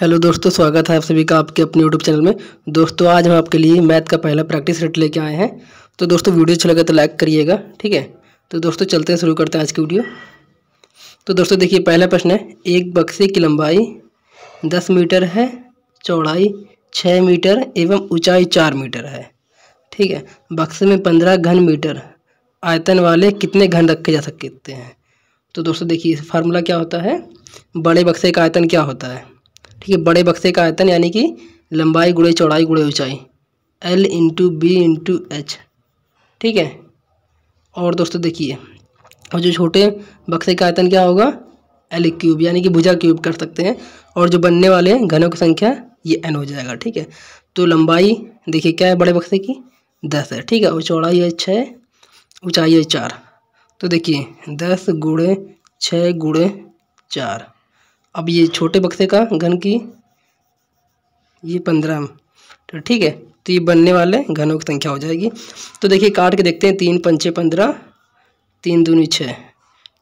hello दोस्तों स्वागत है आप सभी का आपके अपने यूट्यूब चैनल में दोस्तों आज हम आपके लिए मैथ का पहला प्रैक्टिस रेट लेके आए हैं तो दोस्तों वीडियो अच्छा लगा तो लाइक करिएगा ठीक है तो दोस्तों चलते हैं शुरू करते हैं आज की वीडियो तो दोस्तों देखिए पहला प्रश्न है एक बक्से की लंबाई दस मीटर है चौड़ाई छः मीटर एवं ऊँचाई चार मीटर है ठीक है बक्से में पंद्रह घन मीटर आयतन वाले कितने घन रखे जा सकते हैं तो दोस्तों देखिए फार्मूला क्या होता है बड़े बक्से का आयतन क्या होता है ठीक है बड़े बक्से का आयतन यानी कि लंबाई गुड़े चौड़ाई गुड़े ऊंचाई L into B into H ठीक है और दोस्तों देखिए और जो छोटे बक्से का आयतन क्या होगा एल क्यूब यानी कि भुजा क्यूब कर सकते हैं और जो बनने वाले घनों की संख्या ये एन हो जाएगा ठीक है तो लंबाई देखिए क्या है बड़े बक्से की दस है ठीक है और चौड़ाई है छः ऊंचाई है चार तो देखिए दस गुड़े छः गुड़े चार अब ये छोटे बक्से का घन की ये पंद्रह तो ठीक है तो ये बनने वाले घनों की संख्या हो जाएगी तो देखिए काट के देखते हैं तीन पंचे पंद्रह तीन दूनी छः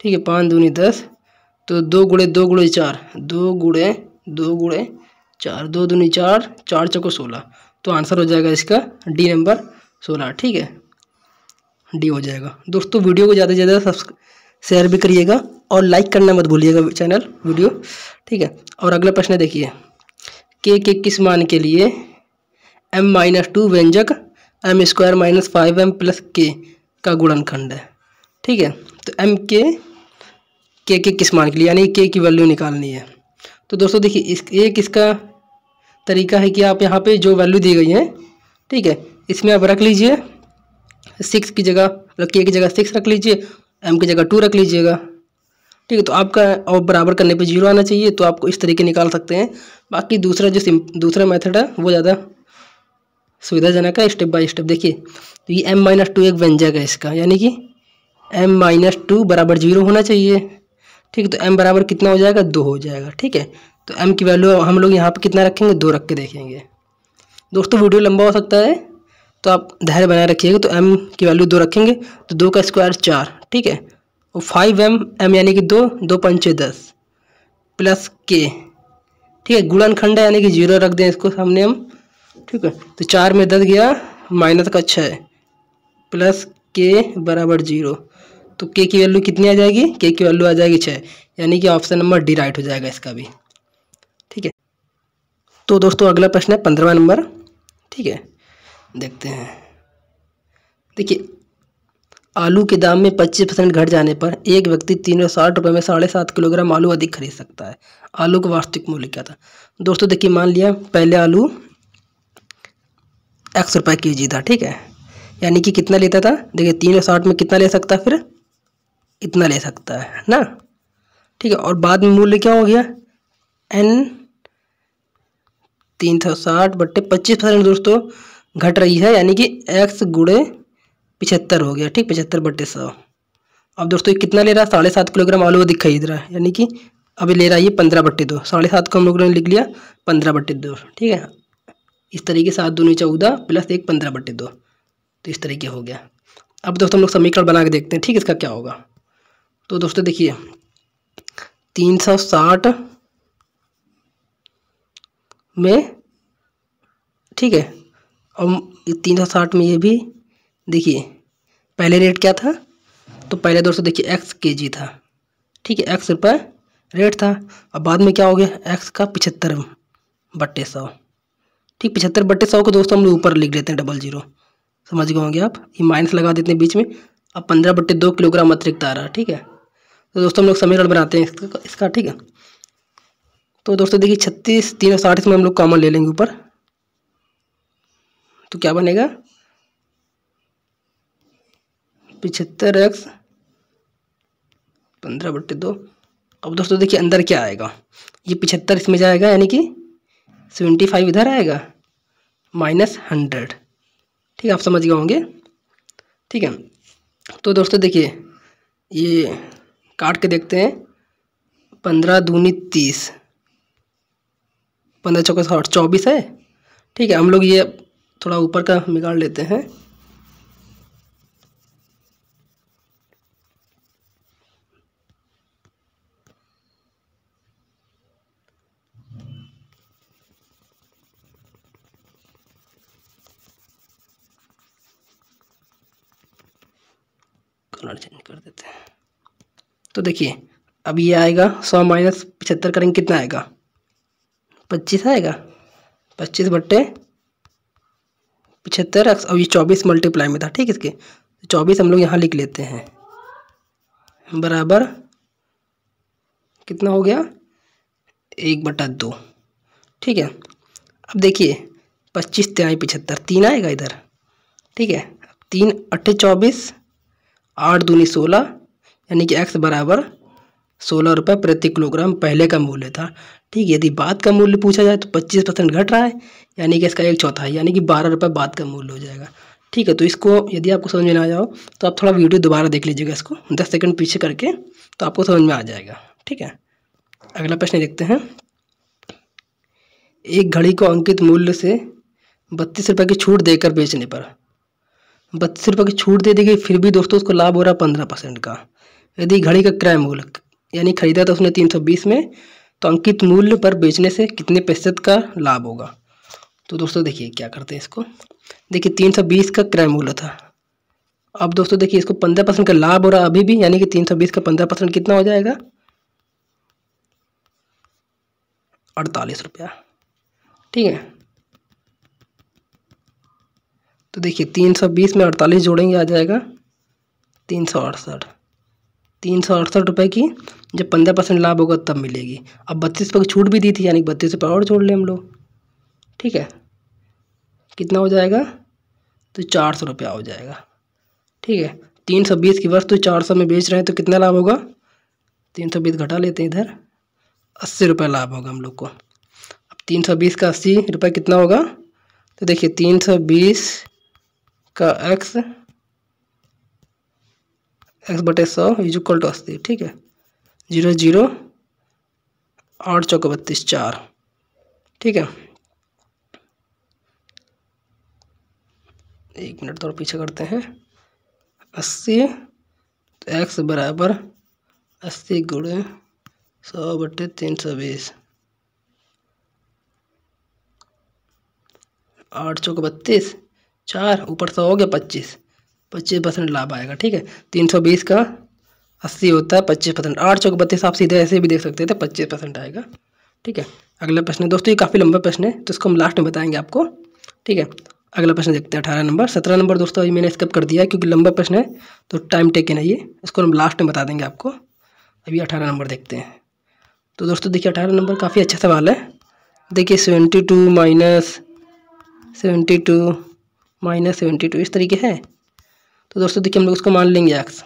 ठीक है पाँच दूनी दस तो दो गुड़े दो गुड़े चार दो गुड़े दो गुड़े चार दो दूनी चार चार चको सोलह तो आंसर हो जाएगा इसका डी नंबर सोलह ठीक है डी हो जाएगा दोस्तों वीडियो को ज़्यादा से ज़्यादा सब्सक्राइब शेयर भी करिएगा और लाइक करना मत भूलिएगा चैनल वीडियो ठीक है और अगला प्रश्न देखिए के के किस मान के लिए एम माइनस टू व्यंजक M square minus five M plus K का गुणनखंड है ठीक है तो एम के के के किस मान के लिए यानी के की वैल्यू निकालनी है तो दोस्तों देखिए इस एक इसका तरीका है कि आप यहाँ पे जो वैल्यू दी गई है ठीक है इसमें आप रख लीजिए सिक्स की जगह मतलब के की जगह सिक्स रख लीजिए एम की जगह टू रख लीजिएगा ठीक है तो आपका और बराबर करने पे जीरो आना चाहिए तो आपको इस तरीके निकाल सकते हैं बाकी दूसरा जो सिम दूसरा मेथड है वो ज़्यादा सुविधाजनक है स्टेप बाय स्टेप देखिए तो ये एम माइनस टू एक व्यंजक है इसका यानी कि एम माइनस टू बराबर जीरो होना चाहिए ठीक है तो एम बराबर कितना हो जाएगा दो हो जाएगा ठीक है तो एम की वैल्यू हम लोग यहाँ पर कितना रखेंगे दो रख के देखेंगे दोस्तों वीडियो लंबा हो सकता है तो आप धैर्य बनाए रखिएगा तो एम की वैल्यू दो रखेंगे तो दो का स्क्वायर चार ठीक है और फाइव एम एम यानी कि दो दो पंचे दस प्लस के ठीक है गुणनखंड है यानी कि जीरो रख दें इसको सामने हम ठीक है तो चार में दस गया माइनस का छः प्लस के बराबर जीरो तो के की वैल्यू कितनी आ जाएगी के की वैल्यू आ जाएगी छः यानी कि ऑप्शन नंबर डी राइट हो जाएगा इसका भी ठीक है तो दोस्तों अगला प्रश्न है पंद्रहवा नंबर ठीक है देखते हैं देखिए आलू के दाम में 25 परसेंट घट जाने पर एक व्यक्ति तीन सौ साठ रुपये में साढ़े सात किलोग्राम आलू अधिक खरीद सकता है आलू का वास्तविक मूल्य क्या था दोस्तों देखिए मान लिया पहले आलू सौ रुपये के जी था ठीक है यानी कि कितना लेता था देखिए तीन सौ साठ में कितना ले सकता फिर इतना ले सकता है ना ठीक है और बाद में मूल्य क्या हो गया एन तीन सौ साठ बट्टे पच्चीस परसेंट दोस्तों घट रही है यानी कि एक्स गुड़े पिछहत्तर हो गया ठीक पिछहत्तर बटे सौ अब दोस्तों ये कितना ले रहा है साढ़े सात किलोग्राम आलू दिखाई खरीद रहा है यानी कि अभी ले रहा है ये पंद्रह बट्टे दो साढ़े सात को हम लोगों ने लिख लिया पंद्रह बट्टे दो ठीक है इस तरीके सात दूनी चौदह प्लस एक पंद्रह बट्टे दो तो इस तरीके हो गया अब दोस्तों हम लोग समीकरण बना के देखते हैं ठीक इसका क्या होगा तो दोस्तों देखिए तीन सौ साठ में ठीक है अब तीन सौ साठ में ये भी देखिए पहले रेट क्या था तो पहले दोस्तों देखिए एक्स के जी था ठीक है एक्स रुपये रेट था अब बाद में क्या हो गया एक्स का पिछहत्तर बट्टे सौ ठीक पिछहत्तर बट्टे सौ को दोस्तों हम लोग ऊपर लिख देते हैं डबल जीरो समझ गए होंगे आप ये माइनस लगा देते हैं बीच में अब पंद्रह बट्टे दो किलोग्राम अतिरिक्त आ रहा है ठीक है तो दोस्तों हम लोग समीकरण बनाते हैं इसका ठीक है तो दोस्तों देखिए छत्तीस तीन सौ साठ इसमें हम लोग कॉमन ले लेंगे ऊपर तो क्या बनेगा पिछहत्तर एक्स पंद्रह बट्टे दो अब दोस्तों देखिए अंदर क्या आएगा ये पिछहत्तर इसमें जाएगा यानी कि सेवेंटी फाइव इधर आएगा माइनस हंड्रेड ठीक है आप समझ गए होंगे ठीक है तो दोस्तों देखिए ये काट के देखते हैं पंद्रह दूनी तीस पंद्रह चौका चौबीस है ठीक है हम लोग ये थोड़ा ऊपर का बिगाड़ लेते हैं कलर चेंज कर देते हैं तो देखिए अब ये आएगा सौ माइनस पचहत्तर करेंगे कितना आएगा पच्चीस आएगा पच्चीस बट्टे पिछहत्तर एक्स और ये चौबीस मल्टीप्लाई में था ठीक इसके तो चौबीस हम लोग यहाँ लिख लेते हैं बराबर कितना हो गया एक बटा दो ठीक है अब देखिए पच्चीस त्याई पिछहत्तर तीन आएगा इधर ठीक है तीन अट्ठे चौबीस आठ दूनी सोलह यानी कि एक्स बराबर सोलह रुपये प्रति किलोग्राम पहले का मूल्य था ठीक यदि बाद का मूल्य पूछा जाए तो पच्चीस परसेंट घट रहा है यानी कि इसका एक चौथा है यानी कि बारह रुपये बाद का मूल्य हो जाएगा ठीक है तो इसको यदि आपको समझ में आ जाओ तो आप थोड़ा वीडियो दोबारा देख लीजिएगा इसको दस सेकेंड पीछे करके तो आपको समझ में आ जाएगा ठीक है अगला प्रश्न देखते हैं एक घड़ी को अंकित मूल्य से बत्तीस रुपये की छूट देकर बेचने पर बत्तीस रुपये की छूट दे दी गई फिर भी दोस्तों उसको लाभ हो रहा है पंद्रह परसेंट का यदि घड़ी का क्रय मूल्य यानी खरीदा था उसने 320 में तो अंकित मूल्य पर बेचने से कितने प्रतिशत का लाभ होगा तो दोस्तों देखिए क्या करते हैं इसको देखिए 320 का क्रय मूल्य था अब दोस्तों देखिए इसको 15 परसेंट का लाभ हो रहा है अभी भी यानी कि 320 का 15 परसेंट कितना हो जाएगा अड़तालीस रुपया ठीक है तो देखिए 320 में 48 जोड़ेंगे आ जाएगा तीन सौ अड़सठ तीन सौ अड़सठ रुपये की जब पंद्रह परसेंट लाभ होगा तब मिलेगी अब बत्तीस रुपये की छूट भी दी थी यानी बत्तीस रुपये और छोड़ लें हम लोग ठीक है कितना हो जाएगा तो चार सौ रुपया हो जाएगा ठीक है तीन सौ बीस की वस्तु तो चार सौ में बेच रहे हैं तो कितना लाभ होगा तीन सौ बीस घटा लेते हैं इधर अस्सी रुपये लाभ होगा हम लोग को अब तीन सौ बीस का अस्सी रुपये कितना होगा तो देखिए तीन सौ बीस का एक्स एक्स बटे सौ इज इक्वल टू अस्सी ठीक है जीरो जीरो आठ चौक बत्तीस चार ठीक है एक मिनट थोड़ा तो पीछे करते हैं अस्सी तो एक्स बराबर अस्सी गुड़े सौ बटे तीन सौ बीस आठ चौक बत्तीस चार ऊपर सौ हो गया पच्चीस पच्चीस परसेंट लाभ आएगा ठीक है तीन सौ बीस का अस्सी होता है पच्चीस परसेंट आठ सौ बत्तीस आप सीधे ऐसे भी देख सकते थे पच्चीस परसेंट आएगा ठीक है अगला प्रश्न है दोस्तों ये काफ़ी लंबा प्रश्न है तो इसको हम लास्ट में बताएंगे आपको ठीक है अगला प्रश्न देखते हैं अठारह नंबर सत्रह नंबर दोस्तों अभी मैंने स्किप कर दिया है क्योंकि लंबा प्रश्न है तो टाइम टेकन है ये इसको हम लास्ट में बता देंगे आपको अभी अठारह नंबर देखते हैं तो दोस्तों देखिए अठारह नंबर काफ़ी अच्छा सवाल है देखिए seventy two minus seventy two minus seventy two इस तरीके है तो दोस्तों देखिए हम लोग इसको मान लेंगे एक्स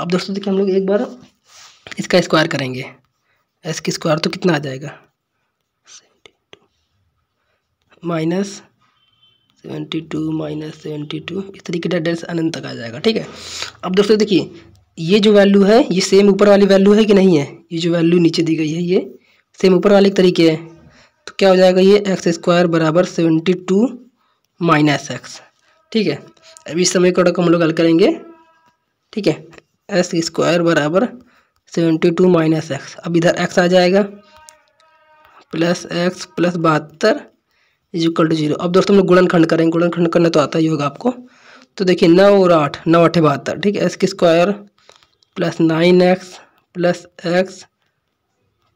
अब दोस्तों देखिए हम लोग एक बार इसका स्क्वायर करेंगे एक्स की स्क्वायर तो कितना आ जाएगा minus seventy two minus seventy two इस तरीके का डेढ़ अनंत तक आ जाएगा ठीक है अब दोस्तों देखिए ये जो वैल्यू है ये सेम ऊपर वाली वैल्यू है कि नहीं है ये जो वैल्यू नीचे दी गई है ये सेम ऊपर वाले तरीके है तो क्या हो जाएगा ये एक्स स्क्वायर बराबर सेवेंटी टू माइनस एक्स ठीक है अभी इस समय को हम लोग हल करेंगे ठीक है एस स्क्वायर बराबर सेवेंटी टू माइनस एक्स अब इधर एक्स आ जाएगा प्लस एक्स प्लस बहत्तर इज इक्वल टू जीरो अब दोस्तों हम लोग गुणनखंड करेंगे गुणनखंड करना तो आता ही होगा आपको तो देखिए नौ और आठ नौ अठे बहत्तर ठीक है एस की square plus nine X plus X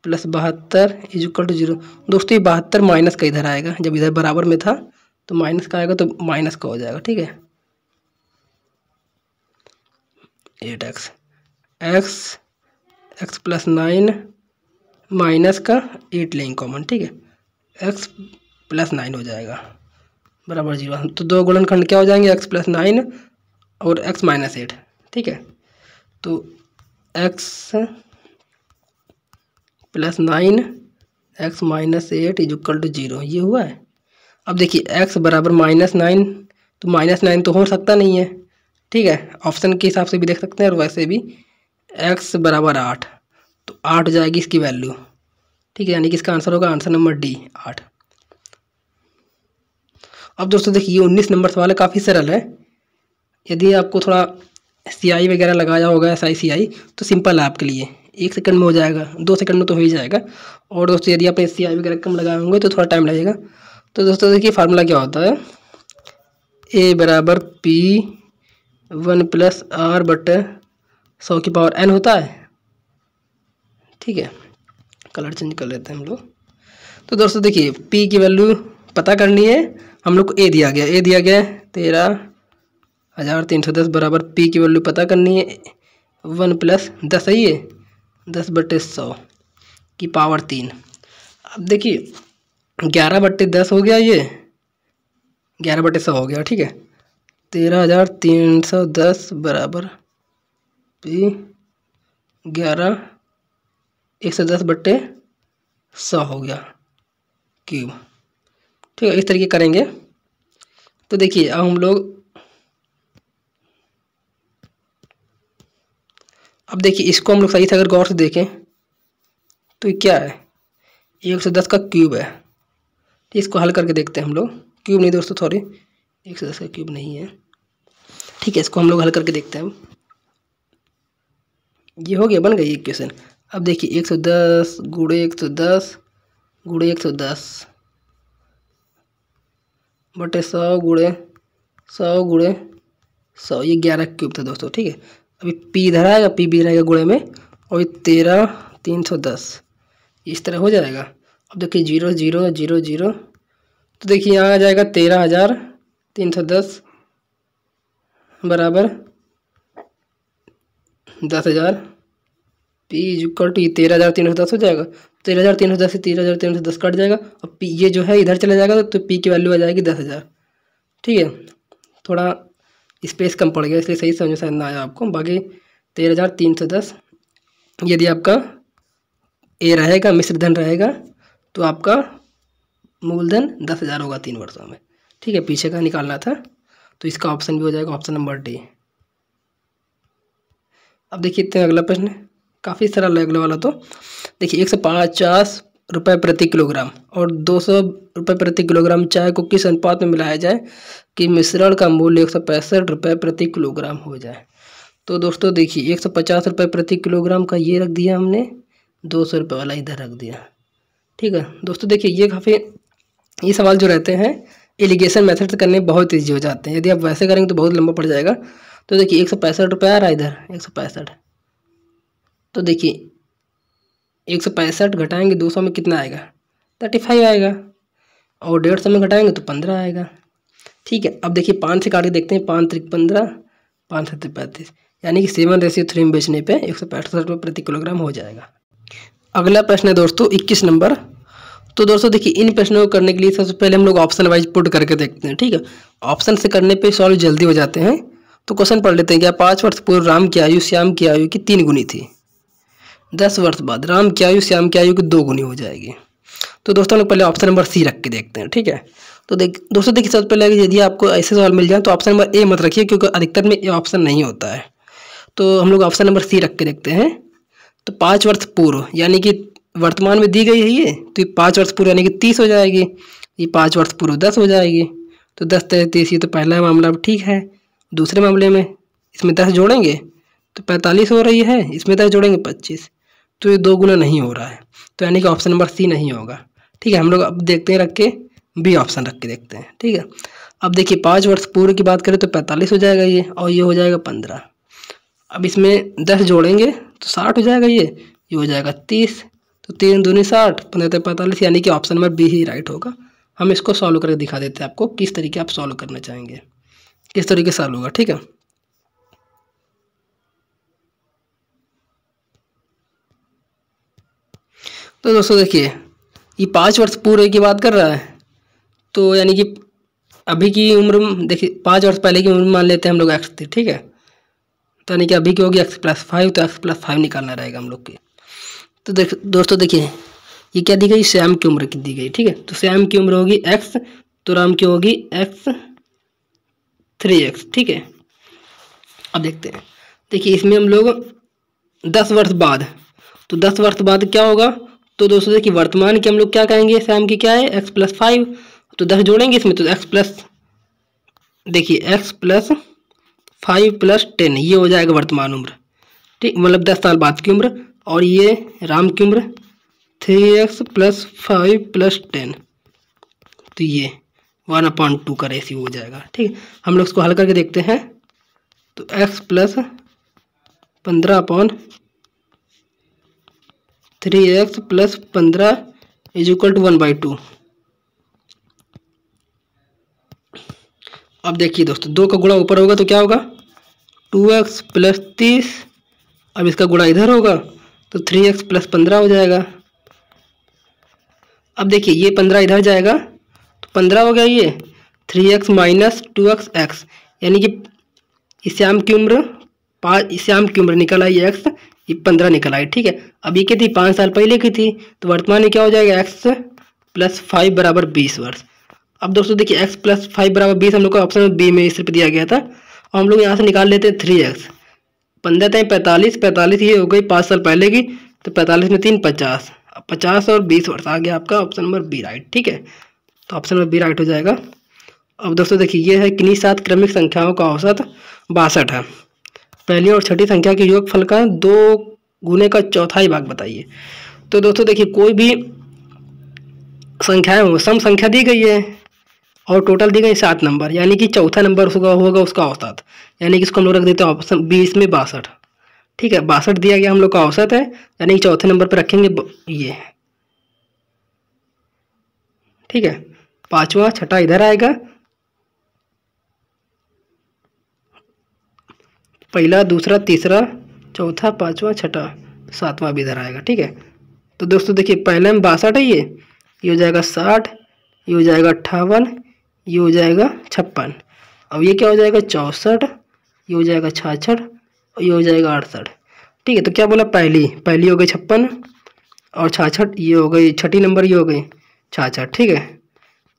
plus बहत्तर इज इक्वल टू जीरो दोस्तों ये बहत्तर माइनस का इधर आएगा जब इधर बराबर में था तो माइनस का आएगा तो माइनस का हो जाएगा ठीक है eight X X X plus nine minus का एट लेंगे कॉमन ठीक है एक्स प्लस नाइन हो जाएगा बराबर जीरो तो दो गुणनखंड क्या हो जाएंगे एक्स प्लस नाइन और एक्स माइनस एट ठीक है तो X plus nine X minus eight is equal to zero ये हुआ है अब देखिए एक्स बराबर माइनस नाइन तो माइनस नाइन तो हो सकता नहीं है ठीक है ऑप्शन के हिसाब से भी देख सकते हैं और वैसे भी एक्स बराबर आठ तो आठ हो जाएगी इसकी वैल्यू ठीक है यानी कि इसका आंसर होगा आंसर नंबर डी आठ अब दोस्तों देखिए उन्नीस नंबर सवाल है काफ़ी सरल है यदि आपको थोड़ा सी आई वगैरह लगाया होगा एस आई सी आई तो सिंपल है आपके लिए एक सेकंड में हो जाएगा दो सेकंड में तो हो ही जाएगा और दोस्तों यदि एस सी आई वगैरह कम लगाए होंगे तो थोड़ा टाइम लगेगा तो दोस्तों देखिए फार्मूला क्या होता है ए बराबर पी वन प्लस आर बट सौ की पावर एन होता है ठीक है कलर चेंज कर लेते हैं हम लोग तो दोस्तों देखिए पी की वैल्यू पता करनी है हम लोग को ए दिया गया ए दिया गया है तेरह हज़ार तीन सौ दस बराबर पी की वैल्यू पता करनी है वन प्लस दस है ये दस बटे सौ की पावर तीन अब देखिए ग्यारह बटे दस हो गया ये ग्यारह बटे सौ हो गया ठीक है तेरह हज़ार तीन सौ दस बराबर पी ग्यारह एक सौ दस बट्टे सौ हो गया क्यूब ठीक है इस तरीके करेंगे तो देखिए अब हम लोग अब देखिए इसको हम लोग सही से अगर गौर से देखें तो क्या है एक सौ दस का क्यूब है इसको हल करके देखते हैं हम लोग क्यूब नहीं दोस्तों सॉरी एक सौ दस का क्यूब नहीं है ठीक है इसको हम लोग हल करके देखते हैं ये हो गया बन गई क्वेश्चन अब देखिए एक सौ दस गुड़े एक सौ दस गुड़े एक सौ दस बटे सौ गुड़े सौ गुड़े सौ ये ग्यारह क्यूब था दोस्तों ठीक है अभी पी इधर आएगा पी भी रहेगा गुड़े में और ये तेरह तीन सौ दस इस तरह हो जाएगा अब देखिए जीरो जीरो जीरो जीरो तो देखिए यहाँ आ जाएगा तेरह हज़ार तीन सौ दस बराबर दस हज़ार पी इक्वल टू ये तेरह हज़ार तीन सौ दस हो जाएगा तेरह हज़ार तीन सौ दस से तेरह हज़ार तीन सौ दस कट जाएगा और पी ये जो है इधर चला जाएगा तो पी की वैल्यू आ जाएगी दस हज़ार ठीक है थोड़ा स्पेस कम पड़ गया इसलिए सही समझ में ना आया आपको बाकी तेरह हज़ार तीन सौ दस यदि आपका ए रहेगा मिश्र धन रहेगा तो आपका मूलधन दस हज़ार होगा तीन वर्षों में ठीक है पीछे का निकालना था तो इसका ऑप्शन भी हो जाएगा ऑप्शन नंबर डी अब देखिए इतने अगला प्रश्न काफ़ी सरल है अगला वाला तो देखिए एक सौ पचास प्रति किलोग्राम और दो सौ रुपये प्रति किलोग्राम चाय को किस अनुपात में मिलाया जाए कि मिश्रण का मूल्य एक सौ पैंसठ प्रति किलोग्राम हो जाए तो दोस्तों देखिए एक सौ पचास रुपये प्रति किलोग्राम का ये रख दिया हमने दो सौ रुपये वाला इधर रख दिया ठीक है दोस्तों देखिए ये काफ़ी ये सवाल जो रहते हैं एलिगेशन मेथड करने बहुत ईजी हो जाते हैं यदि आप वैसे करेंगे तो बहुत लंबा पड़ जाएगा तो देखिए एक सौ पैंसठ रुपये आ रहा है इधर एक सौ पैंसठ तो देखिए एक सौ पैंसठ घटाएंगे दो सौ में कितना आएगा थर्टी फाइव आएगा और डेढ़ सौ में घटाएंगे तो पंद्रह आएगा ठीक है अब देखिए पाँच से काट के देखते हैं पाँच त्रिक पंद्रह पाँच सत्तर पैंतीस यानी कि सेवन रेसियो थ्री में बेचने पे एक सौ पैंसठ रुपये प्रति किलोग्राम हो जाएगा अगला प्रश्न है दोस्तों इक्कीस नंबर तो दोस्तों देखिए इन प्रश्नों को करने के लिए सबसे पहले हम लोग ऑप्शन वाइज पुट करके देखते हैं ठीक है ऑप्शन से करने पे सॉल्व जल्दी हो जाते हैं तो क्वेश्चन पढ़ लेते हैं क्या पाँच वर्ष पूर्व राम की आयु श्याम की आयु की तीन गुनी थी दस वर्ष बाद राम की आयु श्याम की आयु की दो गुनी हो जाएगी तो दोस्तों लोग पहले ऑप्शन नंबर सी रख के देखते हैं ठीक है तो देख दोस्तों देखिए सबसे पहले यदि आपको ऐसे सवाल मिल जाए तो ऑप्शन नंबर ए मत रखिए क्योंकि अधिकतर में ये ऑप्शन नहीं होता है तो हम लोग ऑप्शन नंबर सी रख के देखते हैं तो पाँच वर्ष पूर्व यानी कि वर्तमान में दी गई है ये तो ये पाँच वर्ष पूर्व यानी कि तीस हो जाएगी ये पाँच वर्ष पूर्व दस हो जाएगी तो दस तैतीस ये तो पहला मामला अब ठीक है दूसरे मामले में इसमें दस जोड़ेंगे तो पैंतालीस हो रही है इसमें दस जोड़ेंगे पच्चीस तो ये दो गुना नहीं हो रहा है तो यानी कि ऑप्शन नंबर सी नहीं होगा ठीक है हम लोग अब देखते हैं रख के बी ऑप्शन रख के देखते हैं ठीक है अब देखिए पाँच वर्ष पूर्व की बात करें तो पैंतालीस हो जाएगा ये और ये हो जाएगा पंद्रह अब इसमें दस जोड़ेंगे तो साठ हो जाएगा ये ये हो जाएगा तीस तो तीन दूनी साठ पंद्रह पैंतालीस यानी कि ऑप्शन नंबर बी ही राइट होगा हम इसको सॉल्व करके दिखा देते हैं आपको किस तरीके आप सॉल्व करना चाहेंगे किस तरीके सॉल्व होगा ठीक है तो दोस्तों देखिए ये पाँच वर्ष पूरे की बात कर रहा है तो यानी कि अभी की उम्र देखिए पाँच वर्ष पहले की उम्र मान लेते हैं हम लोग एक्स थी ठीक है तो यानी कि अभी की होगी एक्स प्लस फाइव तो एक्स प्लस फाइव निकालना रहेगा हम लोग की तो देख दोस्तों देखिए ये क्या दी गई श्याम की उम्र की दी गई ठीक है तो श्याम की उम्र होगी एक्स तो राम की होगी एक्स थ्री एक्स ठीक है अब देखते हैं देखिए इसमें हम लोग दस वर्ष बाद तो दस वर्ष बाद क्या होगा तो दोस्तों देखिए वर्तमान की हम लोग क्या कहेंगे श्याम की क्या है एक्स प्लस फाइव तो दस जोड़ेंगे इसमें तो एक्स प्लस देखिए X plus five plus ten ये हो जाएगा वर्तमान उम्र ठीक मतलब दस साल बाद की उम्र और ये राम की उम्र three X plus five plus ten तो ये वन अपॉइंट टू का रेसी हो जाएगा ठीक है हम लोग इसको हल करके देखते हैं तो एक्स प्लस पंद्रह अपॉन थ्री एक्स प्लस पंद्रह is equal to one by two अब देखिए दोस्तों दो का गुणा ऊपर होगा तो क्या होगा टू एक्स प्लस तीस अब इसका गुणा इधर होगा तो थ्री एक्स प्लस पंद्रह हो जाएगा अब देखिए ये पंद्रह इधर जाएगा तो पंद्रह हो गया ये three X minus two X X यानी कि श्याम की उम्र पाँच श्याम की उम्र निकल आई एक्स ये पंद्रह निकल आई ठीक है अब ये थी पाँच साल पहले की थी तो वर्तमान में क्या हो जाएगा एक्स प्लस फाइव बराबर बीस वर्ष अब दोस्तों देखिए एक्स प्लस फाइव बराबर बीस हम लोग को ऑप्शन बी में सिर्फ दिया गया था और हम लोग यहाँ से निकाल लेते हैं थ्री एक्स पंद्रह तय पैंतालीस पैंतालीस ये हो गई पाँच साल पहले की तो पैंतालीस में तीन पचास पचास और बीस वर्ष आ गया आपका ऑप्शन नंबर बी राइट ठीक है तो ऑप्शन नंबर बी राइट हो जाएगा अब दोस्तों देखिए ये है किन्नी सात क्रमिक संख्याओं का औसत बासठ है पहली और छठी संख्या के योग फल का दो गुने का चौथाई भाग बताइए तो दोस्तों देखिए कोई भी संख्याएं हो सम संख्या दी गई है और टोटल दी गई सात नंबर यानी कि चौथा नंबर उसका होगा उसका औसत यानी कि इसको हम लोग रख देते हैं ऑप्शन बीस में बासठ ठीक है बासठ दिया गया हम लोग का औसत है यानी कि चौथे नंबर पर रखेंगे ये ठीक है पांचवा छठा इधर आएगा पहला दूसरा तीसरा चौथा पाँचवा छठा सातवां भी इधर आएगा ठीक है तो दोस्तों देखिए पहले में बासठ है ये ये हो जाएगा साठ ये हो जाएगा अट्ठावन ये हो जाएगा छप्पन अब ये क्या हो जाएगा चौंसठ ये हो जाएगा छाछठ और ये हो जाएगा अड़सठ ठीक है तो क्या बोला पहली पहली हो गई छप्पन और छाछठ ये हो गई छठी नंबर ये हो गई छाछठ ठीक है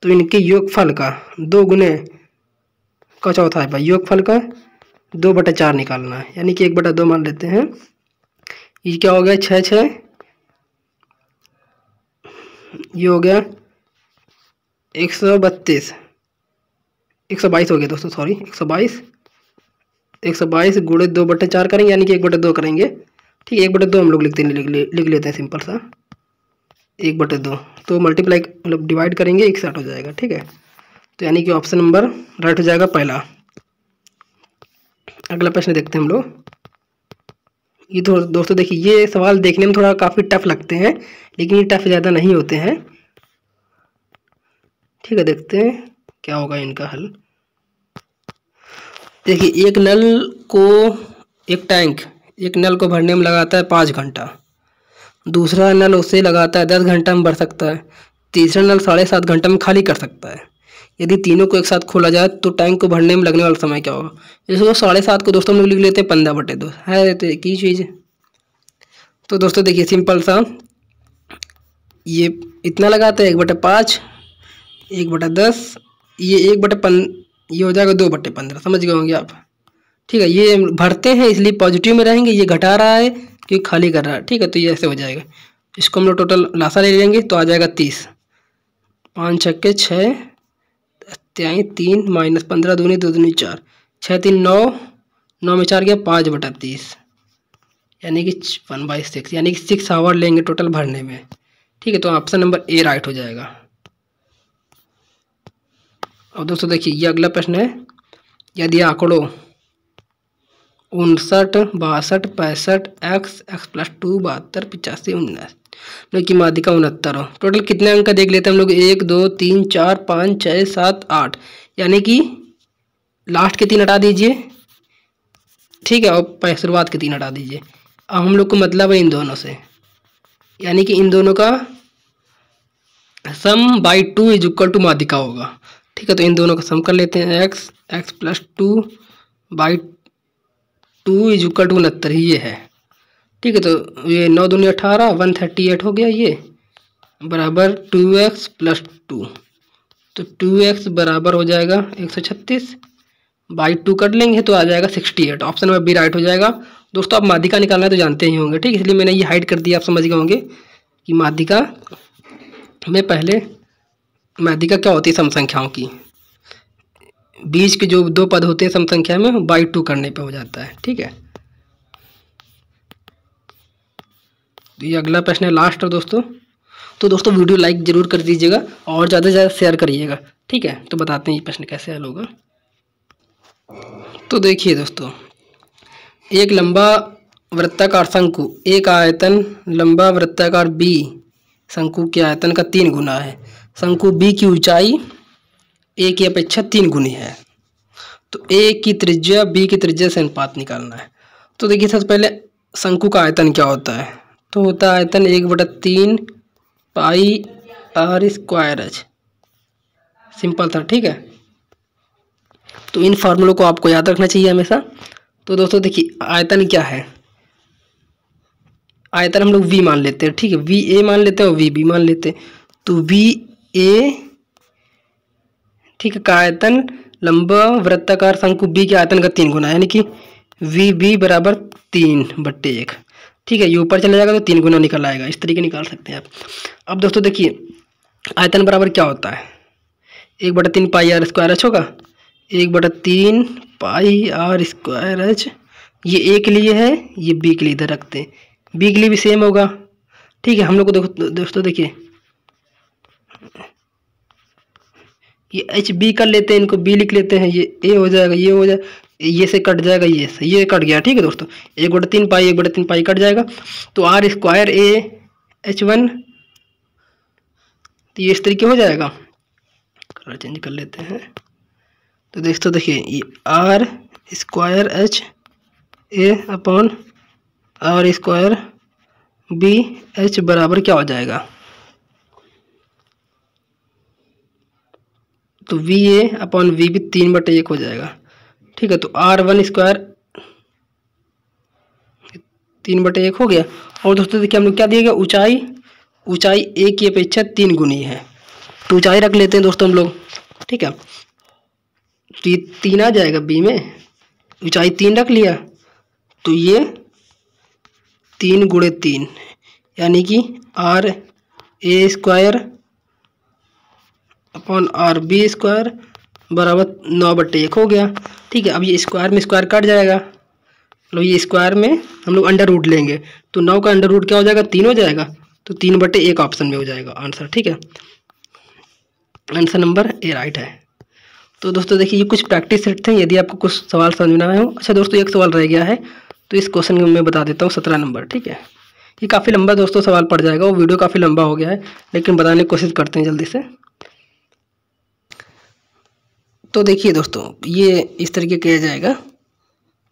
तो इनके योगफल का दो गुने का चौथा है योगफल का दो बटा चार निकालना है यानी कि एक बटा दो मान लेते हैं ये क्या हो गया छः छः ये हो गया एक सौ बत्तीस एक सौ बाईस हो गया दोस्तों सॉरी एक सौ बाईस एक सौ बाईस गुड़े दो बटे चार करेंगे यानी कि एक बटे दो करेंगे ठीक है एक बटे दो हम लोग लिखते लिख, देने लिख लेते हैं सिंपल सा एक बटे दो तो मल्टीप्लाई मतलब डिवाइड करेंगे एक साठ हो जाएगा ठीक है तो यानी कि ऑप्शन नंबर राइट हो जाएगा पहला अगला प्रश्न देखते हैं हम लोग ये तो दोस्तों देखिए ये सवाल देखने में थोड़ा काफ़ी टफ लगते हैं लेकिन ये टफ ज़्यादा नहीं होते हैं ठीक है देखते हैं क्या होगा इनका हल देखिए एक नल को एक टैंक एक नल को भरने में लगाता है पाँच घंटा दूसरा नल उसे लगाता है दस घंटा में भर सकता है तीसरा नल साढ़े सात घंटे में खाली कर सकता है यदि तीनों को एक साथ खोला जाए तो टैंक को भरने में लगने वाला समय क्या होगा जैसे साढ़े सात को दोस्तों हम लोग लिख लेते हैं पंद्रह बटे दो है तो एक ही चीज़ है तो दोस्तों देखिए सिंपल सा ये इतना लगाते हैं एक बटे पाँच एक बटा दस ये एक बटे पन ये हो जाएगा दो बट्टे पंद्रह समझ गए होंगे आप ठीक है ये भरते हैं इसलिए पॉजिटिव में रहेंगे ये घटा रहा है क्योंकि खाली कर रहा है ठीक है तो ये ऐसे हो जाएगा इसको हम लोग टोटल लाशा ले लेंगे तो आ जाएगा तीस पाँच छक्के छः तीन माइनस पंद्रह दूनी दो दूनी चार छः तीन नौ नौ में चार गया पाँच बटा तीस यानी कि वन बाई सिक्स यानी कि सिक्स आवर लेंगे टोटल भरने में ठीक है तो ऑप्शन नंबर ए राइट हो जाएगा अब दोस्तों देखिए ये अगला प्रश्न है यदि आंकड़ों उनसठ बासठ पैंसठ एक्स एक्स प्लस टू बहत्तर पिचासी उन्नीस मतलब कि माध्यिका उनहत्तर हो टोटल कितने अंक देख लेते हैं हम लोग एक दो तीन चार पाँच छः सात आठ यानी कि लास्ट के तीन हटा दीजिए ठीक है और शुरुआत के तीन हटा दीजिए अब हम लोग को मतलब है इन दोनों से यानी कि इन दोनों का sum by two is equal to माध्यिका होगा ठीक है तो इन दोनों का सम कर लेते हैं X X plus two by two is equal to उनहत्तर ये है ठीक है तो ये नौ दूनी अठारह वन थर्टी एट हो गया ये बराबर टू एक्स प्लस टू तो टू एक्स बराबर हो जाएगा एक सौ छत्तीस बाई टू कर लेंगे तो आ जाएगा sixty eight option number B right हो जाएगा दोस्तों आप माध्यिका निकालना है तो जानते ही होंगे ठीक इसलिए मैंने ये हाइड कर दिया आप समझ गए होंगे कि माध्यिका में पहले माध्यिका क्या होती है सम संख्याओं की बीच के जो दो पद होते हैं समसंख्या में बाई टू करने पे हो जाता है ठीक है तो ये अगला प्रश्न है लास्ट है दोस्तों तो दोस्तों वीडियो लाइक ज़रूर कर दीजिएगा और ज़्यादा से ज़्यादा शेयर करिएगा ठीक है तो बताते हैं ये प्रश्न कैसे हल होगा तो देखिए दोस्तों एक लंबा वृत्ताकार शंकु एक आयतन लंबा वृत्ताकार बी शंकु के आयतन का तीन गुना है शंकु बी की ऊंचाई ए की अपेक्षा तीन गुनी है तो ए की त्रिज्या बी की त्रिज्या से अनुपात निकालना है तो देखिए सबसे पहले शंकु का आयतन क्या होता है तो होता है आयतन एक बटा तीन pi R square H simple था ठीक है तो इन फार्मूलों को आपको याद रखना चाहिए हमेशा तो दोस्तों देखिए आयतन क्या है आयतन हम लोग वी मान लेते हैं ठीक है वी ए मान लेते हैं और वी बी मान लेते हैं तो वी ए ठीक है कायतन आयतन लंबा वृत्ताकार शंकु बी के आयतन का तीन गुना यानी कि वी बी बराबर तीन बट्टे एक ठीक है ये ऊपर चला जाएगा तो तीन गुना निकल आएगा इस तरीके निकाल सकते हैं आप अब दोस्तों देखिए आयतन बराबर क्या होता है एक बटा तीन पाई आर स्क्वायर एच होगा एक बटा तीन पाई आर स्क्वायर एच ये ए के लिए है ये बी के लिए इधर रखते हैं बी के लिए भी सेम होगा ठीक है हम लोग को देखो दोस्तों देखिए ये एच बी कर लेते हैं इनको बी लिख लेते हैं ये ए हो जाएगा ये हो जाएगा ये से कट जाएगा ये से ये कट गया ठीक है दोस्तों एक बटे तीन पाई एक बटे तीन पाई कट जाएगा तो R square A H one तो ये इस तरीके हो जाएगा कलर चेंज कर लेते हैं तो दोस्तों देखिए ये R square H A upon R square B H बराबर क्या हो जाएगा तो V A upon V B तीन बटे एक हो जाएगा ठीक है तो आर वन स्क्वायर तीन बटे एक हो गया और दोस्तों देखिए हम लोग क्या दिएगा ऊंचाई ऊंचाई ए की अपेक्षा तीन गुनी है तो ऊंचाई रख लेते हैं दोस्तों हम लोग ठीक है तो ये तीन आ जाएगा बी में ऊंचाई तीन रख लिया तो ये तीन गुड़े तीन यानी कि R A square upon R B square बराबर नौ बट्टे एक हो गया ठीक है अब ये स्क्वायर में स्क्वायर कट जाएगा मतलब ये स्क्वायर में हम लोग अंडर रूट लेंगे तो नौ का अंडर रूट क्या हो जाएगा तीन हो जाएगा तो तीन बटे एक ऑप्शन में हो जाएगा आंसर ठीक है आंसर नंबर ए राइट है तो दोस्तों देखिए ये कुछ प्रैक्टिस सेट थे यदि आपको कुछ सवाल समझ में आए हो अच्छा दोस्तों एक सवाल रह गया है तो इस क्वेश्चन को मैं बता देता हूँ सत्रह नंबर ठीक है ये काफ़ी लंबा दोस्तों सवाल पड़ जाएगा वो वीडियो काफ़ी लंबा हो गया है लेकिन बताने की कोशिश करते हैं जल्दी से तो देखिए दोस्तों ये इस तरीके किया जाएगा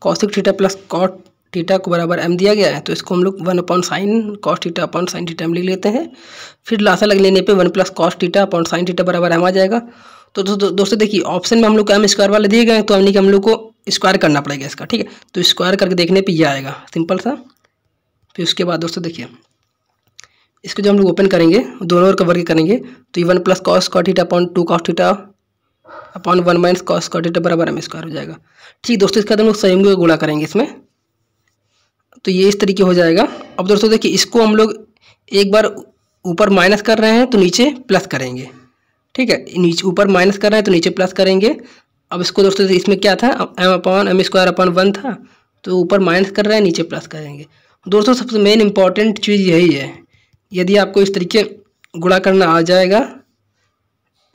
cosec theta plus cot theta को बराबर एम दिया गया है तो इसको हम लोग one upon sine cos theta upon sine theta M लिख लेते हैं फिर लाशा लग लेने पे one plus cos theta upon sine theta बराबर एम आ जाएगा तो दोस्तों दोस्तों देखिए ऑप्शन में हम लोग को एम स्क्वायर वाले दिए गए हैं तो कि हम लोग को स्क्वायर करना पड़ेगा इसका ठीक है तो स्क्वायर करके देखने पर यह आएगा सिंपल सा फिर उसके बाद दोस्तों देखिए इसको जो हम लोग ओपन करेंगे दोनों ओर कवर के करेंगे तो ये one plus cos co theta upon two cos theta upon one minus cos square theta बराबर एम स्क्वायर हो जाएगा ठीक दोस्तों इसका हम लोग संयुक्त को गुणा करेंगे इसमें तो ये इस तरीके हो जाएगा अब दोस्तों देखिए इसको हम लोग एक बार ऊपर माइनस कर रहे हैं तो नीचे प्लस करेंगे ठीक है नीचे ऊपर माइनस कर रहे हैं तो नीचे प्लस करेंगे अब इसको दोस्तों इसमें क्या था M upon M square upon one था तो ऊपर माइनस कर रहे हैं नीचे प्लस करेंगे दोस्तों सबसे मेन इंपॉर्टेंट चीज़ यही है यदि आपको इस तरीके गुणा करना आ जाएगा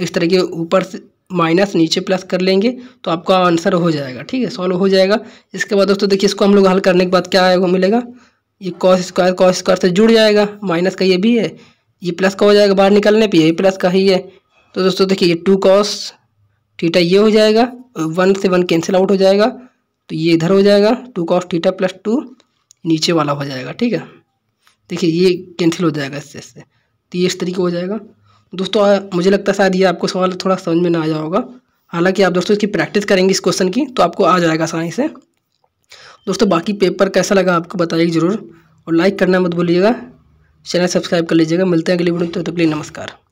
इस तरीके ऊपर से माइनस नीचे प्लस कर लेंगे तो आपका आंसर हो जाएगा ठीक है सॉल्व हो जाएगा इसके बाद दोस्तों देखिए इसको हम लोग हल करने के बाद क्या आएगा मिलेगा ये कॉस स्क्वायर कॉस स्क्वायर से जुड़ जाएगा माइनस का ये भी है ये प्लस का हो जाएगा बाहर निकलने पर ये प्लस का ही है तो दोस्तों देखिए ये टू कॉस थीटा ये हो जाएगा वन से वन कैंसिल आउट हो जाएगा तो ये इधर हो जाएगा two cos theta plus two नीचे वाला हो जाएगा ठीक है देखिए ये कैंसिल हो जाएगा इससे इससे तो ये इस तरीके हो जाएगा दोस्तों मुझे लगता है शायद ये आपको सवाल थोड़ा समझ में ना आया होगा हालांकि आप दोस्तों इसकी प्रैक्टिस करेंगे इस क्वेश्चन की तो आपको आ जाएगा आसानी से दोस्तों बाकी पेपर कैसा लगा आपको बताइए ज़रूर और लाइक करना मत भूलिएगा चैनल सब्सक्राइब कर लीजिएगा मिलते हैं अगली वीडियो तो तकली नमस्कार